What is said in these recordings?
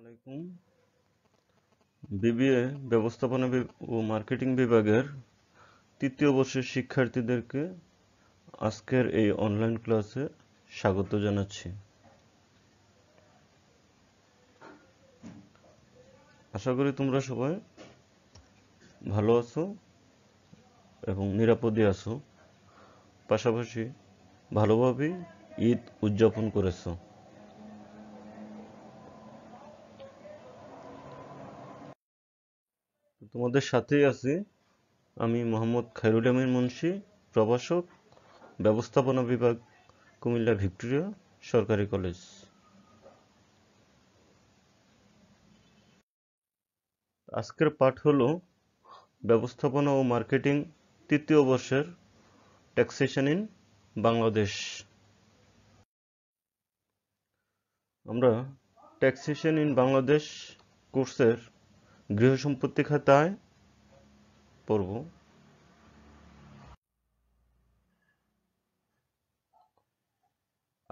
আলাইকুম বিবিএ ব্যবস্থাপনা ও মার্কেটিং বিভাগের তৃতীয় বর্ষের শিক্ষার্থীদেরকে আজকের এই অনলাইন ক্লাসে স্বাগত জানাচ্ছি আশা করি তোমরা সবাই ভালো আছো এবং নিরাপদে আছো পাশাপাশি ভালোভাবে ঈদ উদযাপন করেছো তোমাদের সাথেই আছি আমি মোহাম্মদ খায়রুল আমিন মুন্সি প্রভাষক ব্যবস্থাপনা বিভাগ কুমিল্লা ভিক্টোরিয়া সরকারি কলেজ আজকের পাঠ হলো ব্যবস্থাপনা ও মার্কেটিং তৃতীয় বর্ষের ট্যাক্সেশন ইন বাংলাদেশ আমরা ট্যাক্সেশন ইন বাংলাদেশ কোর্সের গৃহ সম্পত্তি খাতায় পড়ব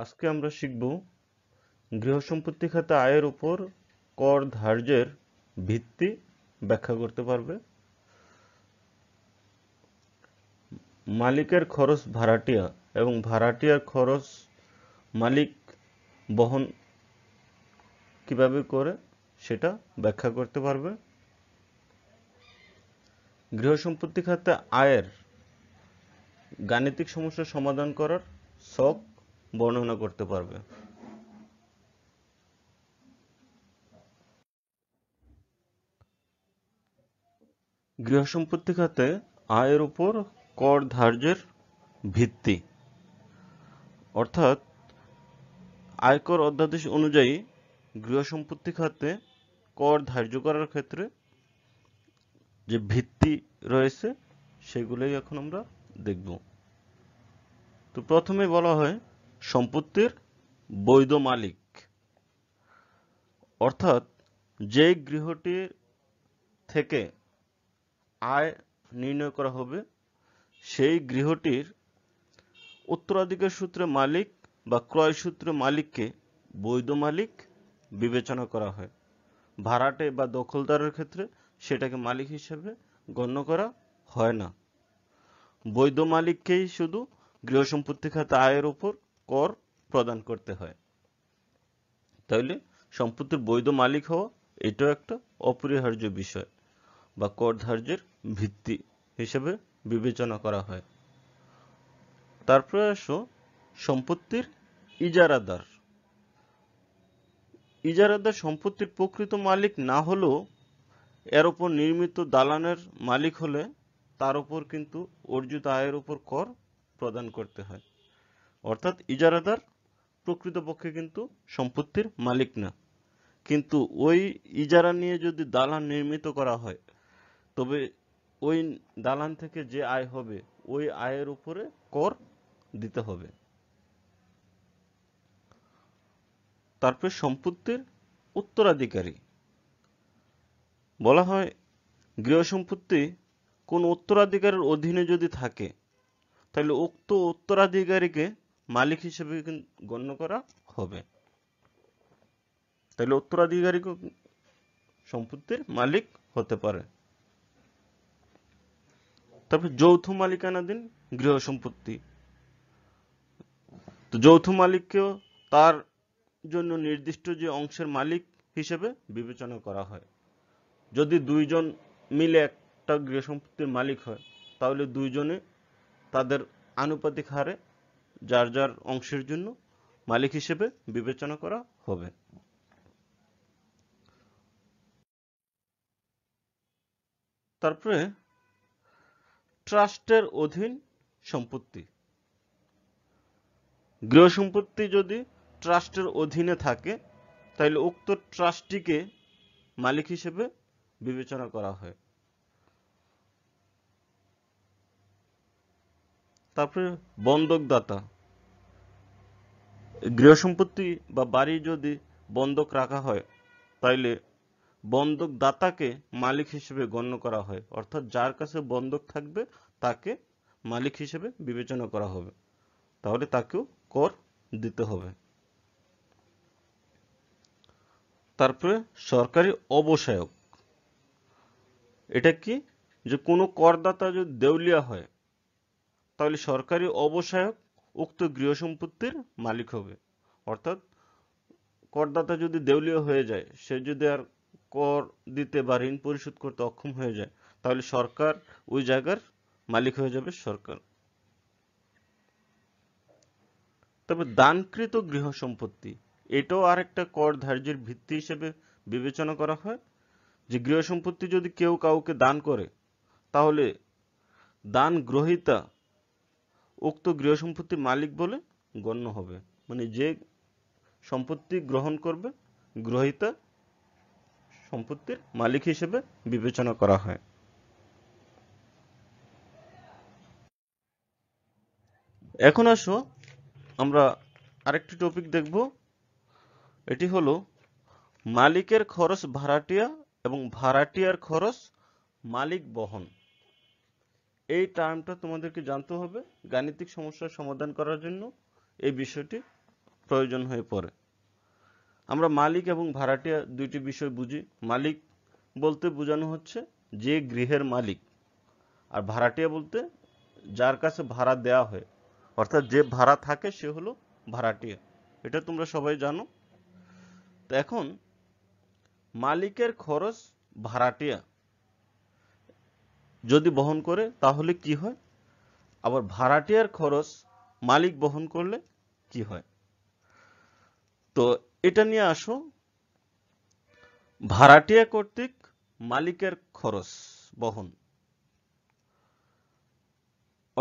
আজকে আমরা শিখব গৃহ সম্পত্তি খাতা আয়ের উপর কর ধার্যের ভিত্তি ব্যাখ্যা করতে পারবে মালিকের খরচ ভাড়াটিয়া এবং ভাড়াটিয়ার খরচ মালিক বহন কিভাবে করে সেটা ব্যাখ্যা করতে পারবে সম্পত্তি খাতে আয়ের গাণিতিক সমস্যা সমাধান করার শখ বর্ণনা করতে পারবে সম্পত্তি খাতে আয়ের উপর কর ধার্যের ভিত্তি অর্থাৎ আয়কর অধ্যাদেশ অনুযায়ী গৃহ সম্পত্তি খাতে কর ধার্য করার ক্ষেত্রে যে ভিত্তি রয়েছে সেগুলোই এখন আমরা দেখব তো প্রথমে বলা হয় সম্পত্তির বৈধ মালিক অর্থাৎ যে গৃহটির থেকে আয় নির্ণয় করা হবে সেই গৃহটির উত্তরাধিকার সূত্রে মালিক বা ক্রয় সূত্রে মালিককে বৈধ মালিক বিবেচনা করা হয় ভাড়াটে বা দখলদারের ক্ষেত্রে সেটাকে মালিক হিসেবে গণ্য করা হয় না বৈধ মালিককেই শুধু সম্পত্তি খাতে আয়ের উপর কর প্রদান করতে হয় তাহলে সম্পত্তির বৈধ মালিক হওয়া এটাও একটা অপরিহার্য বিষয় বা কর ধার্যের ভিত্তি হিসেবে বিবেচনা করা হয় তারপরে আসো সম্পত্তির ইজারাদার ইজারাদার সম্পত্তির প্রকৃত মালিক না হলেও এর ওপর নির্মিত দালানের মালিক হলে তার উপর কিন্তু অর্জিত আয়ের উপর কর প্রদান করতে হয় অর্থাৎ ইজারাদার প্রকৃতপক্ষে কিন্তু সম্পত্তির মালিক না কিন্তু ওই ইজারা নিয়ে যদি দালান নির্মিত করা হয় তবে ওই দালান থেকে যে আয় হবে ওই আয়ের উপরে কর দিতে হবে তারপর সম্পত্তির উত্তরাধিকারী বলা হয় গৃহ সম্পত্তি কোন উত্তরাধিকারের অধীনে যদি থাকে তাহলে উক্ত উত্তরাধিকারীকে মালিক হিসেবে গণ্য করা হবে তাহলে উত্তরাধিকারী সম্পত্তির মালিক হতে পারে তারপর যৌথ মালিকানাধীন গৃহ সম্পত্তি তো যৌথ মালিককেও তার জন্য নির্দিষ্ট যে অংশের মালিক হিসেবে বিবেচনা করা হয় যদি দুইজন মিলে একটা গৃহসম্পত্তির মালিক হয় তাহলে দুইজনে তাদের আনুপাতিক হারে যার যার অংশের জন্য মালিক হিসেবে বিবেচনা করা হবে তারপরে ট্রাস্টের অধীন সম্পত্তি গৃহ সম্পত্তি যদি ট্রাস্টের অধীনে থাকে তাহলে উক্ত ট্রাস্টিকে মালিক হিসেবে বিবেচনা করা হয় তারপরে বন্ধকদাতা গৃহসম্পত্তি বা বাড়ি যদি বন্ধক রাখা হয় তাইলে বন্ধকদাতাকে মালিক হিসেবে গণ্য করা হয় অর্থাৎ যার কাছে বন্ধক থাকবে তাকে মালিক হিসেবে বিবেচনা করা হবে তাহলে তাকেও কর দিতে হবে তারপরে সরকারি অবসায়ক এটা কি যে কোনো করদাতা যদি দেউলিয়া হয় তাহলে সরকারি অবসায়ক উক্ত গৃহ সম্পত্তির মালিক হবে অর্থাৎ করদাতা যদি দেউলিয়া হয়ে যায় সে যদি আর কর দিতে বা ঋণ পরিশোধ করতে অক্ষম হয়ে যায় তাহলে সরকার ওই জায়গার মালিক হয়ে যাবে সরকার তবে দানকৃত গৃহ সম্পত্তি এটাও আরেকটা কর ধার্যের ভিত্তি হিসেবে বিবেচনা করা হয় যে গৃহ সম্পত্তি যদি কেউ কাউকে দান করে তাহলে দান গ্রহিতা উক্ত গৃহ সম্পত্তির মালিক বলে গণ্য হবে মানে যে সম্পত্তি গ্রহণ করবে গ্রহিতা সম্পত্তির মালিক হিসেবে বিবেচনা করা হয় এখন আসো আমরা আরেকটি টপিক দেখব এটি হলো মালিকের খরচ ভাড়াটিয়া এবং ভাড়াটিয়ার খরচ মালিক বহন এই টার্মটা তোমাদেরকে জানতে হবে গাণিতিক সমস্যার সমাধান করার জন্য এই বিষয়টি প্রয়োজন হয়ে পড়ে আমরা মালিক এবং ভাড়াটিয়া দুইটি বিষয় বুঝি মালিক বলতে বোঝানো হচ্ছে যে গৃহের মালিক আর ভাড়াটিয়া বলতে যার কাছে ভাড়া দেয়া হয় অর্থাৎ যে ভাড়া থাকে সে হলো ভাড়াটিয়া এটা তোমরা সবাই জানো তো এখন মালিকের খরচ ভাড়াটিয়া যদি বহন করে তাহলে কি হয় আবার ভাড়াটিয়ার খরচ মালিক বহন করলে কি হয় তো এটা নিয়ে আসো ভাড়াটিয়া কর্তৃক মালিকের খরচ বহন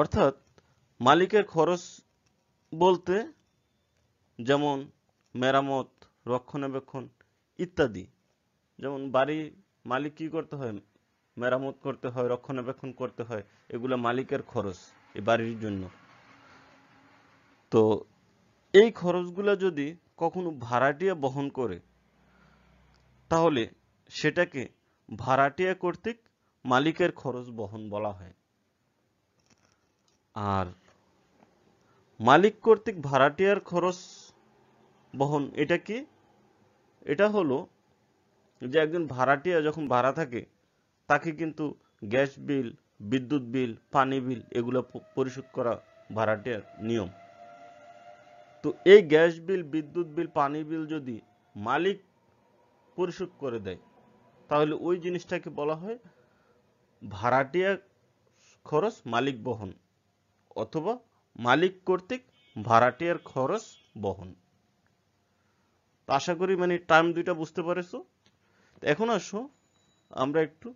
অর্থাৎ মালিকের খরচ বলতে যেমন মেরামত রক্ষণাবেক্ষণ ইত্যাদি যেমন বাড়ি মালিক কি করতে হয় মেরামত করতে হয় রক্ষণাবেক্ষণ করতে হয় এগুলো মালিকের খরচ এই বাড়ির জন্য তো এই খরচগুলো যদি কখনো ভাড়াটিয়া বহন করে তাহলে সেটাকে ভাড়াটিয়া কর্তৃক মালিকের খরচ বহন বলা হয় আর মালিক কর্তৃক ভাড়াটিয়ার খরচ বহন এটা কি এটা হলো যে একজন ভাড়াটিয়া যখন ভাড়া থাকে তাকে কিন্তু গ্যাস বিল বিদ্যুৎ বিল পানি বিল এগুলো পরিশোধ করা ভাড়াটিয়ার নিয়ম তো এই গ্যাস বিল বিদ্যুৎ বিল পানি বিল যদি মালিক পরিশোধ করে দেয় তাহলে ওই জিনিসটাকে বলা হয় ভাড়াটিয়া খরচ মালিক বহন অথবা মালিক কর্তৃক ভাড়াটিয়ার খরচ বহন আশা করি মানে টাইম দুইটা বুঝতে পারেছো এখন আসো আমরা একটু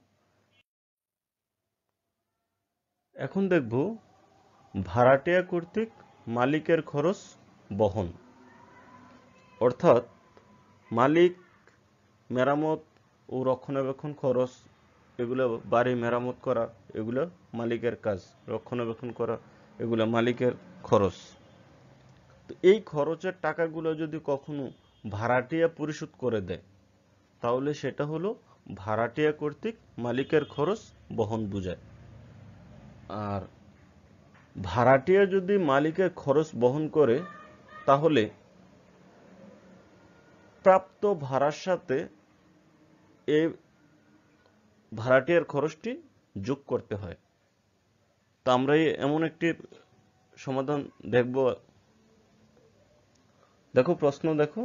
এখন দেখব ভাড়াটিয়া কর্তৃক মালিকের খরচ বহন অর্থাৎ মালিক মেরামত ও রক্ষণাবেক্ষণ খরচ এগুলো বাড়ি মেরামত করা এগুলো মালিকের কাজ রক্ষণাবেক্ষণ করা এগুলো মালিকের খরচ তো এই খরচের টাকাগুলো যদি কখনো ভাড়াটিয়া পরিশোধ করে দেয় তাহলে সেটা হলো ভাড়াটিয়া কর্তৃক মালিকের খরচ বহন বুঝায় আর ভাড়াটিয়া যদি মালিকের খরচ বহন করে তাহলে প্রাপ্ত ভাড়ার সাথে এ ভাড়াটিয়ার খরচটি যোগ করতে হয় তো আমরা এমন একটি সমাধান দেখব দেখো প্রশ্ন দেখো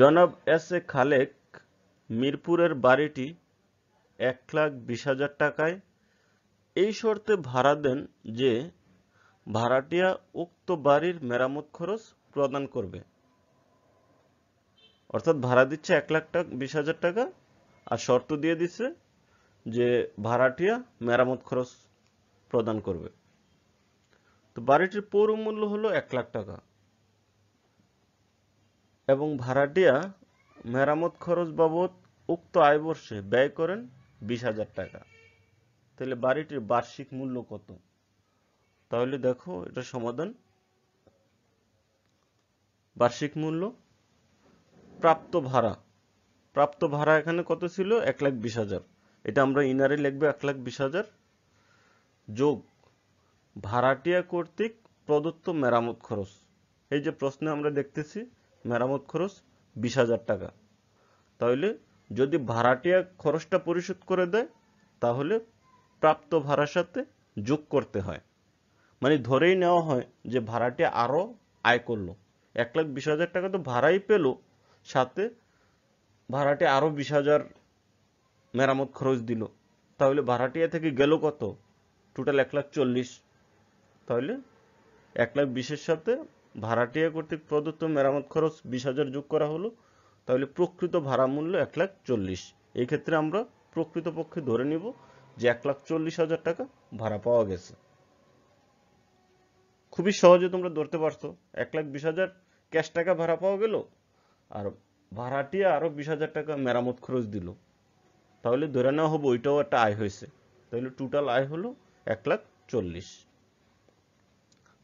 জনাব এস এ খালেক মিরপুরের বাড়িটি এক লাখ বিশ হাজার টাকায় এই শর্তে ভাড়া দেন যে ভাড়াটিয়া উক্ত বাড়ির মেরামত খরচ প্রদান করবে অর্থাৎ ভাড়া দিচ্ছে এক লাখ টাকা বিশ হাজার টাকা আর শর্ত দিয়ে দিচ্ছে যে ভাড়াটিয়া মেরামত খরচ প্রদান করবে তো বাড়িটির পৌর মূল্য হলো এক লাখ টাকা এবং ভাড়াটিয়া মেরামত খরচ বাবদ উক্ত আয় বর্ষে ব্যয় করেন বিশ হাজার টাকা তাহলে বাড়িটির বার্ষিক মূল্য কত তাহলে দেখো এটা সমাধান বার্ষিক মূল্য প্রাপ্ত ভাড়া প্রাপ্ত ভাড়া এখানে কত ছিল এক লাখ বিশ হাজার এটা আমরা ইনারে লিখবো এক লাখ বিশ হাজার যোগ ভাড়াটিয়া কর্তৃক প্রদত্ত মেরামত খরচ এই যে প্রশ্নে আমরা দেখতেছি মেরামত খরচ বিশ হাজার টাকা তাহলে যদি ভাড়াটিয়া খরচটা পরিশোধ করে দেয় তাহলে প্রাপ্ত ভাড়ার সাথে যোগ করতে হয় মানে ধরেই নেওয়া হয় যে ভাড়াটি আরও আয় করলো এক লাখ বিশ হাজার টাকা তো ভাড়াই পেল সাথে ভাড়াটে আরও বিশ হাজার মেরামত খরচ দিল তাহলে ভাড়াটিয়া থেকে গেল কত টোটাল এক লাখ চল্লিশ তাহলে এক লাখ বিশের সাথে ভাড়াটিয়া কর্তৃক প্রদত্ত মেরামত খরচ বিশ হাজার যোগ করা হলো তাহলে প্রকৃত ভাড়া মূল্য এক লাখ চল্লিশ এই ক্ষেত্রে আমরা প্রকৃতপক্ষে ধরে নিব যে এক লাখ চল্লিশ হাজার টাকা ভাড়া পাওয়া গেছে খুবই সহজে তোমরা ধরতে পারছো এক লাখ বিশ হাজার ক্যাশ টাকা ভাড়া পাওয়া গেল আর ভাড়াটিয়া আরও বিশ হাজার টাকা মেরামত খরচ দিল তাহলে ধরে নেওয়া হবো ওইটাও একটা আয় হয়েছে তাহলে টোটাল আয় হলো এক লাখ চল্লিশ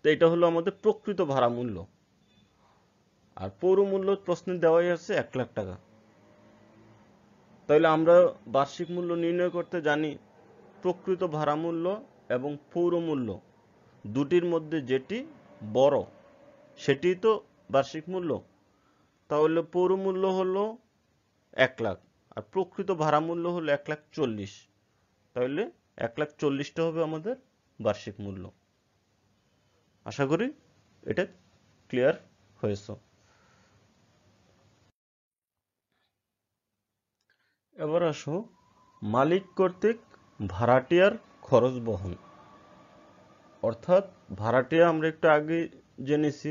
তো এটা হলো আমাদের প্রকৃত ভাড়া মূল্য আর পৌর মূল্য প্রশ্নে দেওয়াই আছে এক লাখ টাকা তাহলে আমরা বার্ষিক মূল্য নির্ণয় করতে জানি প্রকৃত ভাড়া মূল্য এবং পৌর মূল্য দুটির মধ্যে যেটি বড় সেটি তো বার্ষিক মূল্য তাহলে পৌর মূল্য হলো এক লাখ আর প্রকৃত ভাড়া মূল্য হলো এক লাখ চল্লিশ তাহলে এক লাখ চল্লিশটা হবে আমাদের বার্ষিক মূল্য আশা করি এটা ক্লিয়ার হয়েছে এবার আসো মালিক কর্তৃক ভাড়াটিয়ার খরচ বহন অর্থাৎ ভাড়াটিয়া আমরা একটু আগে জেনেছি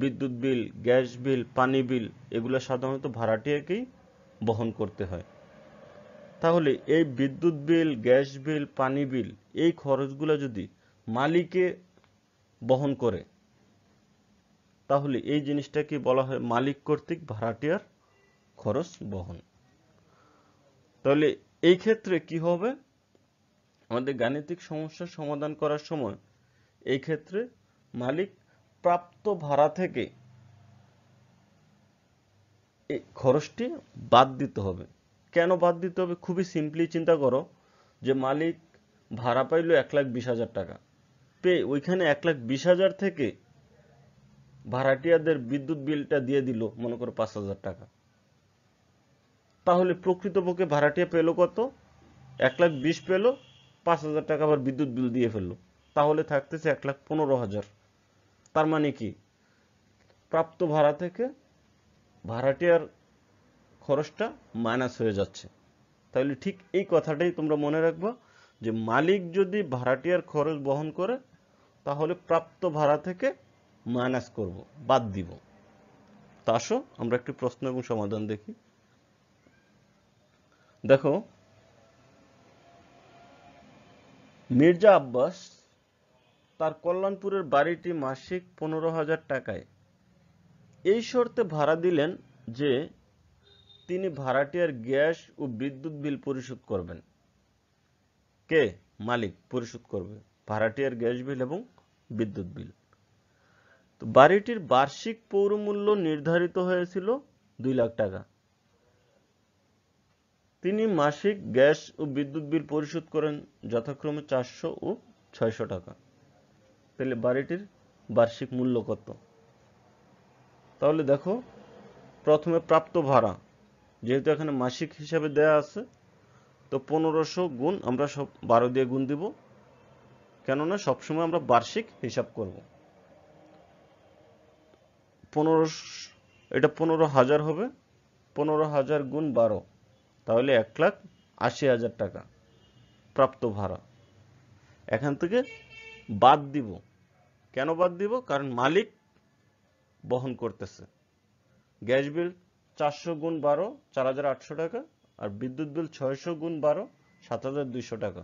বিদ্যুৎ বিল গ্যাস বিল পানি বিল এগুলো সাধারণত ভাড়াটিয়াকেই বহন করতে হয় তাহলে এই বিদ্যুৎ বিল গ্যাস বিল পানি বিল এই খরচগুলো যদি মালিকে বহন করে তাহলে এই জিনিসটাকে বলা হয় মালিক কর্তৃক ভাড়াটিয়ার খরচ বহন তাহলে এই ক্ষেত্রে কি হবে আমাদের গাণিতিক সমস্যার সমাধান করার সময় এই ক্ষেত্রে মালিক প্রাপ্ত ভাড়া থেকে খরচটি বাদ দিতে হবে কেন বাদ দিতে হবে খুবই সিম্পলি চিন্তা করো যে মালিক ভাড়া পাইল এক লাখ বিশ হাজার টাকা পেয়ে ওইখানে এক লাখ বিশ হাজার থেকে ভাড়াটিয়াদের বিদ্যুৎ বিলটা দিয়ে দিল মনে করো পাঁচ হাজার টাকা তাহলে প্রকৃতপক্ষে ভাড়াটিয়া পেলো কত এক লাখ বিশ পেলো পাঁচ হাজার টাকা আবার বিদ্যুৎ বিল দিয়ে ফেললো তাহলে থাকতেছে এক লাখ পনেরো হাজার তার মানে কি প্রাপ্ত ভাড়া থেকে ভাড়াটিয়ার খরচটা মাইনাস হয়ে যাচ্ছে তাহলে ঠিক এই কথাটাই তোমরা মনে রাখবা যে মালিক যদি ভাড়াটিয়ার খরচ বহন করে তাহলে প্রাপ্ত ভাড়া থেকে মাইনাস করব বাদ দিব তা আসো আমরা একটি প্রশ্ন এবং সমাধান দেখি দেখো মির্জা আব্বাস তার কল্যাণপুরের বাড়িটি মাসিক পনেরো হাজার টাকায় এই শর্তে ভাড়া দিলেন যে তিনি ভাড়াটিয়ার গ্যাস ও বিদ্যুৎ বিল পরিশোধ করবেন কে মালিক পরিশোধ করবে ভাড়াটিয়ার গ্যাস বিল এবং বিদ্যুৎ বিল তো বাড়িটির বার্ষিক পৌরমূল্য নির্ধারিত হয়েছিল দুই লাখ টাকা তিনি মাসিক গ্যাস ও বিদ্যুৎ বিল পরিশোধ করেন যথাক্রমে চারশো ও ছয়শো টাকা তাহলে বাড়িটির বার্ষিক মূল্য কত তাহলে দেখো প্রথমে প্রাপ্ত ভাড়া যেহেতু এখানে মাসিক হিসাবে দেয়া আছে তো পনেরোশো গুণ আমরা সব বারো দিয়ে গুণ দিব কেননা সবসময় আমরা বার্ষিক হিসাব করব পনেরো এটা পনেরো হাজার হবে পনেরো হাজার গুণ বারো তাহলে এক লাখ আশি হাজার টাকা প্রাপ্ত ভাড়া এখান থেকে বাদ দিব কেন বাদ দিব কারণ মালিক বহন করতেছে গ্যাস বিল চারশো গুণ বারো চার হাজার আটশো টাকা আর বিদ্যুৎ বিল ছয়শো গুণ বারো সাত হাজার দুইশো টাকা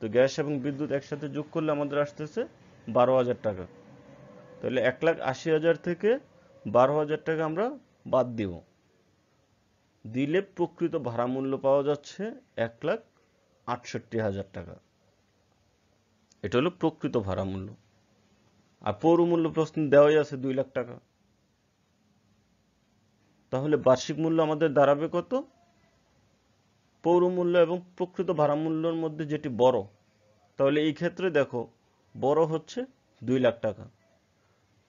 তো গ্যাস এবং বিদ্যুৎ একসাথে যোগ করলে আমাদের আসতেছে বারো হাজার টাকা তাহলে এক লাখ আশি হাজার থেকে বারো হাজার টাকা আমরা বাদ দেব দিলে প্রকৃত ভাড়া মূল্য পাওয়া যাচ্ছে এক লাখ আটষট্টি হাজার টাকা এটা হলো প্রকৃত ভাড়া মূল্য আর পৌর মূল্য প্রশ্ন দেওয়াই আছে দুই লাখ টাকা তাহলে বার্ষিক মূল্য আমাদের দাঁড়াবে কত পৌরমূল্য এবং প্রকৃত ভাড়া মধ্যে যেটি বড় তাহলে এই ক্ষেত্রে দেখো বড় হচ্ছে দুই লাখ টাকা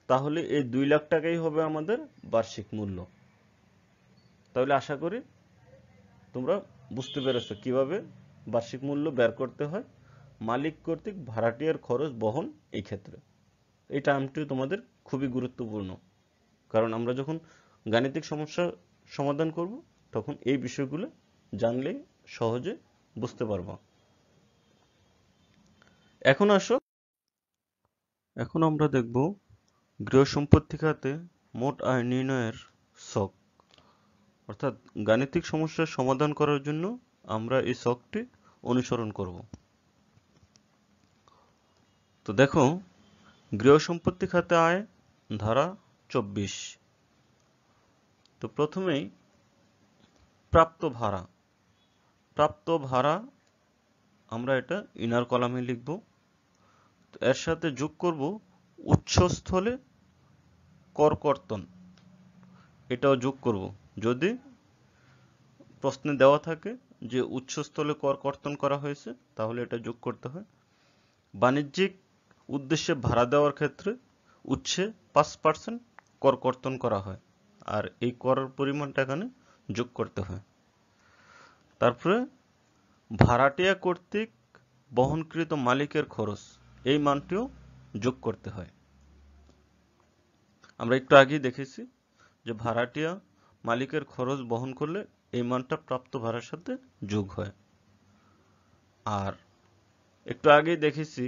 তাহলে এই দুই লাখ টাকাই হবে আমাদের বার্ষিক মূল্য তাহলে আশা করি তোমরা বুঝতে পেরেছো কিভাবে বার্ষিক মূল্য বের করতে হয় মালিক কর্তৃক ভাড়াটিয়ার খরচ বহন এই ক্ষেত্রে এই টার্মটিও তোমাদের খুবই গুরুত্বপূর্ণ কারণ আমরা যখন গাণিতিক সমস্যা সমাধান করব তখন এই বিষয়গুলো জানলে সহজে বুঝতে পারব এখন আসো এখন আমরা দেখব গৃহ সম্পত্তি খাতে মোট আয় নির্ণয়ের শখ অর্থাৎ গাণিতিক সমস্যার সমাধান করার জন্য আমরা এই শখটি অনুসরণ করব তো দেখো গৃহ সম্পত্তি খাতে আয় ধারা চব্বিশ তো প্রথমেই প্রাপ্ত ভাড়া প্রাপ্ত ভাড়া আমরা এটা ইনার কলামে লিখব এর সাথে যোগ করব উচ্চস্থলে করকর্তন এটাও যোগ করব যদি প্রশ্নে দেওয়া থাকে যে উচ্চস্থলে কর কর্তন করা হয়েছে তাহলে এটা যোগ করতে হয় বাণিজ্যিক উদ্দেশ্যে ভাড়া দেওয়ার ক্ষেত্রে উচ্ছে পাঁচ পার্সেন্ট কর কর্তন করা হয় আর এই করের পরিমাণটা এখানে যোগ করতে হয় তারপরে ভাড়াটিয়া কর্তৃক বহনকৃত মালিকের খরচ এই মানটিও যোগ করতে হয় আমরা একটু আগেই দেখেছি যে ভাড়াটিয়া মালিকের খরচ বহন করলে এই মানটা প্রাপ্ত ভাড়ার সাথে যোগ হয় আর একটু আগেই দেখেছি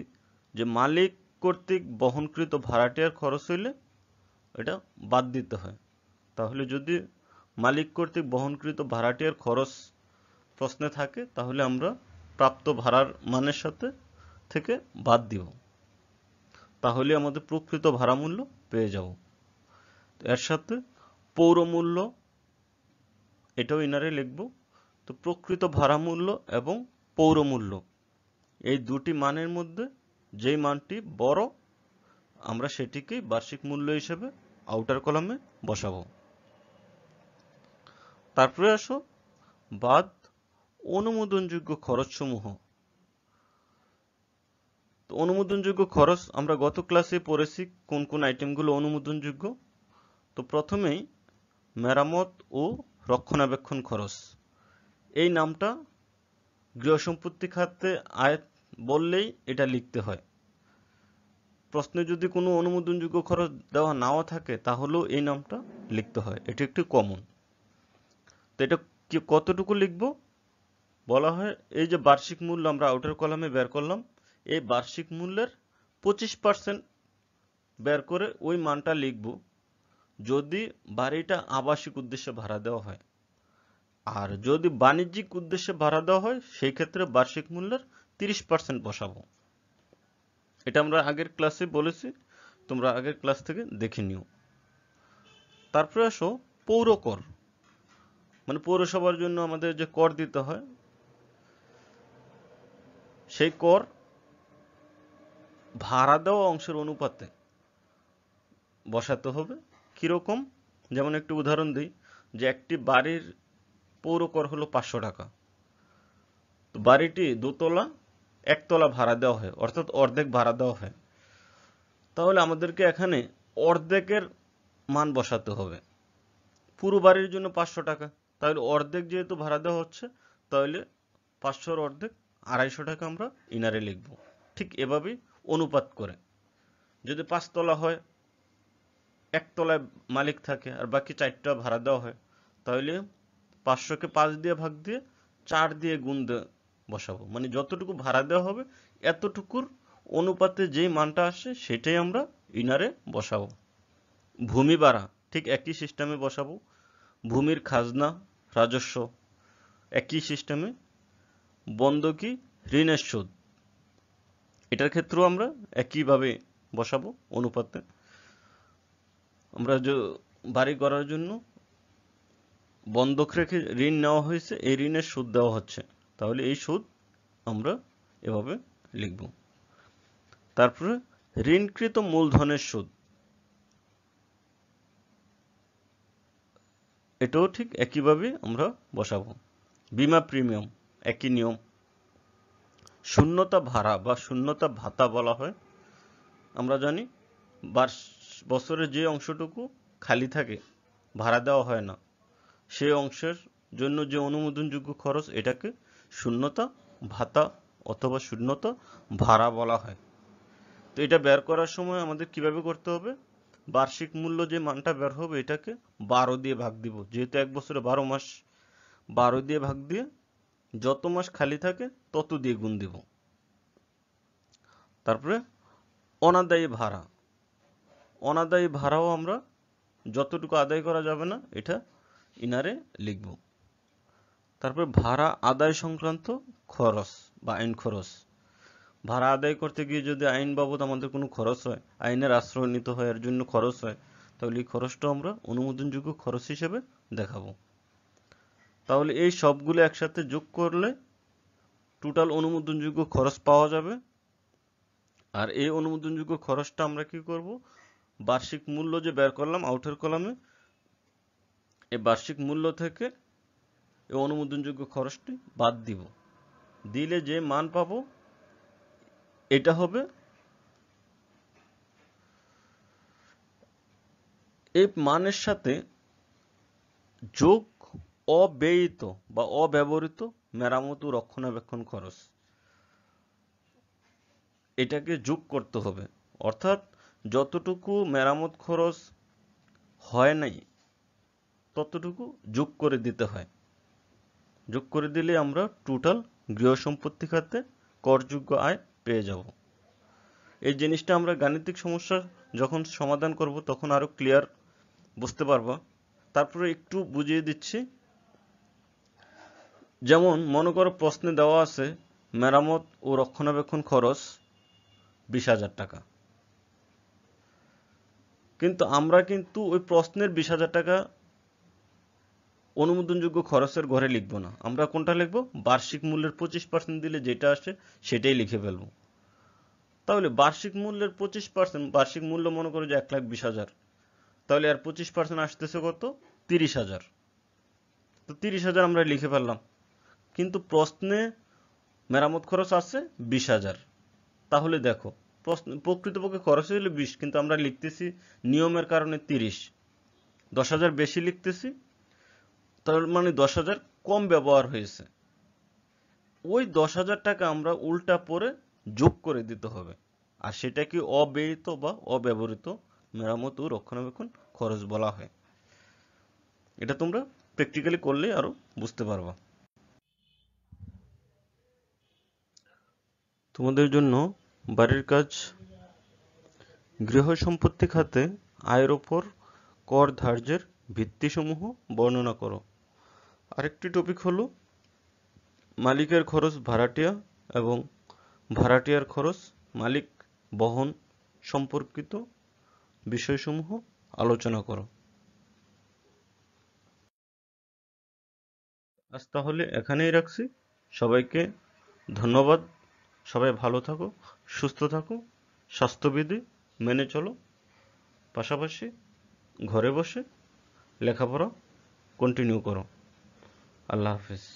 যে মালিক কর্তৃক বহনকৃত ভাড়াটিয়ার খরচ হইলে এটা বাদ দিতে হয় তাহলে যদি মালিক কর্তৃক বহনকৃত ভাড়াটিয়ার খরচ প্রশ্নে থাকে তাহলে আমরা প্রাপ্ত ভাড়ার মানের সাথে থেকে বাদ দিব তাহলে আমাদের প্রকৃত ভাড়া মূল্য পেয়ে যাব এর সাথে পৌরমূল্য এটাও ইনারে লিখব তো প্রকৃত ভাড়া মূল্য এবং পৌরমূল্য এই দুটি মানের মধ্যে যেই মানটি বড় আমরা সেটিকেই বার্ষিক মূল্য হিসেবে আউটার কলামে বসাবো তারপরে আসো বাদ অনুমোদনযোগ্য খরচসমূহ তো অনুমোদনযোগ্য খরচ আমরা গত ক্লাসে পড়েছি কোন কোন আইটেমগুলো অনুমোদনযোগ্য তো প্রথমেই মেরামত ও রক্ষণাবেক্ষণ খরচ এই নামটা গৃহসম্পত্তি খাতে আয় বললেই এটা লিখতে হয় প্রশ্নে যদি কোনো অনুমোদনযোগ্য খরচ দেওয়া নাও থাকে তাহলেও এই নামটা লিখতে হয় এটা একটি কমন তো এটা কতটুকু লিখবো বলা হয় এই যে বার্ষিক মূল্য আমরা আউটার কলামে বের করলাম এই বার্ষিক মূল্যের পঁচিশ পার্সেন্ট বের করে ওই মানটা লিখব যদি বাড়িটা আবাসিক উদ্দেশ্যে ভাড়া দেওয়া হয় আর যদি বাণিজ্যিক উদ্দেশ্যে ভাড়া দেওয়া হয় সেই ক্ষেত্রে বার্ষিক মূল্যের তিরিশ পার্সেন্ট বসাবো এটা আমরা আগের ক্লাসে বলেছি তোমরা আগের ক্লাস থেকে দেখে নিও তারপরে আসো পৌর কর মানে পৌরসভার জন্য আমাদের যে কর দিতে হয় সেই কর ভাড়া দেওয়া অংশের অনুপাতে বসাতে হবে কীরকম যেমন একটি উদাহরণ দিই যে একটি বাড়ির পৌর কর হলো পাঁচশো টাকা তো বাড়িটি দোতলা একতলা ভাড়া দেওয়া হয় অর্থাৎ অর্ধেক ভাড়া দেওয়া হয় তাহলে আমাদেরকে এখানে অর্ধেকের মান বসাতে হবে পুরো বাড়ির জন্য পাঁচশো টাকা তাহলে অর্ধেক যেহেতু ভাড়া দেওয়া হচ্ছে তাহলে পাঁচশোর অর্ধেক আড়াইশো টাকা আমরা ইনারে লিখব ঠিক এভাবেই অনুপাত করে যদি পাঁচতলা হয় একতলায় মালিক থাকে আর বাকি চারটা ভাড়া দেওয়া হয় তাহলে পাঁচশোকে পাঁচ দিয়ে ভাগ দিয়ে চার দিয়ে গুণ বসাবো মানে যতটুকু ভাড়া দেওয়া হবে এতটুকুর অনুপাতে যেই মানটা আসে সেটাই আমরা ইনারে বসাবো ভূমি ভাড়া ঠিক একই সিস্টেমে বসাবো ভূমির খাজনা রাজস্ব একই সিস্টেমে বন্ধকি ঋণের সুদ এটার ক্ষেত্রেও আমরা একইভাবে বসাবো অনুপাতে আমরা বাড়ি করার জন্য বন্ধক রেখে ঋণ নেওয়া হয়েছে এই ঋণের সুদ দেওয়া হচ্ছে তাহলে এই সুদ আমরা এভাবে লিখব তারপরে ঋণকৃত মূলধনের সুদ এটাও ঠিক একইভাবে আমরা বসাবো বিমা প্রিমিয়াম একই নিয়ম শূন্যতা ভাড়া বা শূন্যতা ভাতা বলা হয় আমরা জানি বছরের যে অংশটুকু খালি থাকে ভাড়া দেওয়া হয় না সেই অংশের জন্য যে অনুমোদনযোগ্য খরচ এটাকে শূন্যতা ভাতা অথবা শূন্যতা ভাড়া বলা হয় তো এটা বের করার সময় আমাদের কিভাবে করতে হবে বার্ষিক মূল্য যে মানটা বের হবে এটাকে বারো দিয়ে ভাগ দিব যেহেতু এক বছরে বারো মাস বারো দিয়ে ভাগ দিয়ে যত মাস খালি থাকে তত দিয়ে গুণ দিব তারপরে অনাদায়ী ভাড়া অনাদায়ী ভাড়াও আমরা যতটুকু আদায় করা যাবে না এটা ইনারে লিখব তারপরে ভাড়া আদায় সংক্রান্ত খরচ বা আইন খরচ ভাড়া আদায় করতে গিয়ে যদি আইন বাবদ আমাদের কোনো খরচ হয় আইনের আশ্রয় নিতে হয় এর জন্য খরচ হয় তাহলে এই খরচটা আমরা অনুমোদনযোগ্য খরচ হিসেবে দেখাবো তাহলে এই সবগুলো একসাথে যোগ করলে টোটাল অনুমোদনযোগ্য খরচ পাওয়া যাবে আর এই অনুমোদনযোগ্য খরচটা আমরা কি করব বার্ষিক মূল্য যে বের করলাম আউটের কলামে এই বার্ষিক মূল্য থেকে এই অনুমোদনযোগ্য খরচটি বাদ দিব দিলে যে মান পাব এটা হবে এই মানের সাথে যোগ অব্যয়িত বা অব্যবহৃত মেরামত ও রক্ষণাবেক্ষণ খরচ এটাকে যোগ করতে হবে অর্থাৎ যতটুকু মেরামত খরচ হয় নাই ততটুকু যোগ করে দিতে হয় যোগ করে দিলে আমরা টোটাল গৃহ সম্পত্তি খাতে করযোগ্য আয় পেয়ে যাব এই জিনিসটা আমরা গাণিতিক সমস্যা যখন সমাধান করব তখন আরও ক্লিয়ার বুঝতে পারবো তারপরে একটু বুঝিয়ে দিচ্ছি যেমন মনে করো প্রশ্নে দেওয়া আছে মেরামত ও রক্ষণাবেক্ষণ খরচ বিশ হাজার টাকা কিন্তু আমরা কিন্তু ওই প্রশ্নের বিশ হাজার টাকা অনুমোদনযোগ্য খরচের ঘরে লিখবো না আমরা কোনটা লিখবো বার্ষিক মূল্যের পঁচিশ পার্সেন্ট দিলে যেটা আসে সেটাই লিখে ফেলবো তাহলে বার্ষিক মূল্যের পঁচিশ পার্সেন্ট বার্ষিক মূল্য মনে করো যে এক লাখ বিশ হাজার তাহলে আর পঁচিশ পার্সেন্ট আসতেছে কত তিরিশ হাজার তো তিরিশ হাজার আমরা লিখে ফেললাম কিন্তু প্রশ্নে মেরামত খরচ আছে বিশ হাজার তাহলে দেখো প্রশ্ন প্রকৃতপক্ষে খরচ হইল বিশ কিন্তু আমরা লিখতেছি নিয়মের কারণে তিরিশ দশ হাজার বেশি লিখতেছি তার মানে দশ হাজার কম ব্যবহার হয়েছে ওই দশ হাজার টাকা আমরা উল্টা পরে যোগ করে দিতে হবে আর সেটা কি অব্যয়িত বা অব্যবহৃত মেরামত ও রক্ষণাবেক্ষণ খরচ বলা হয় এটা তোমরা প্র্যাকটিক্যালি করলে আরও বুঝতে পারবা তোমাদের জন্য বাড়ির কাজ গৃহ সম্পত্তি খাতে আয়ের ওপর কর ধার্যের ভিত্তিসমূহ বর্ণনা করো আরেকটি টপিক হলো মালিকের খরচ ভাড়াটিয়া এবং ভাড়াটিয়ার খরচ মালিক বহন সম্পর্কিত বিষয়সমূহ আলোচনা করো আজ তাহলে এখানেই রাখছি সবাইকে ধন্যবাদ সবাই ভালো থাকো সুস্থ থাকো স্বাস্থ্যবিধি মেনে চলো পাশাপাশি ঘরে বসে লেখাপড়া কন্টিনিউ করো আল্লাহ হাফিজ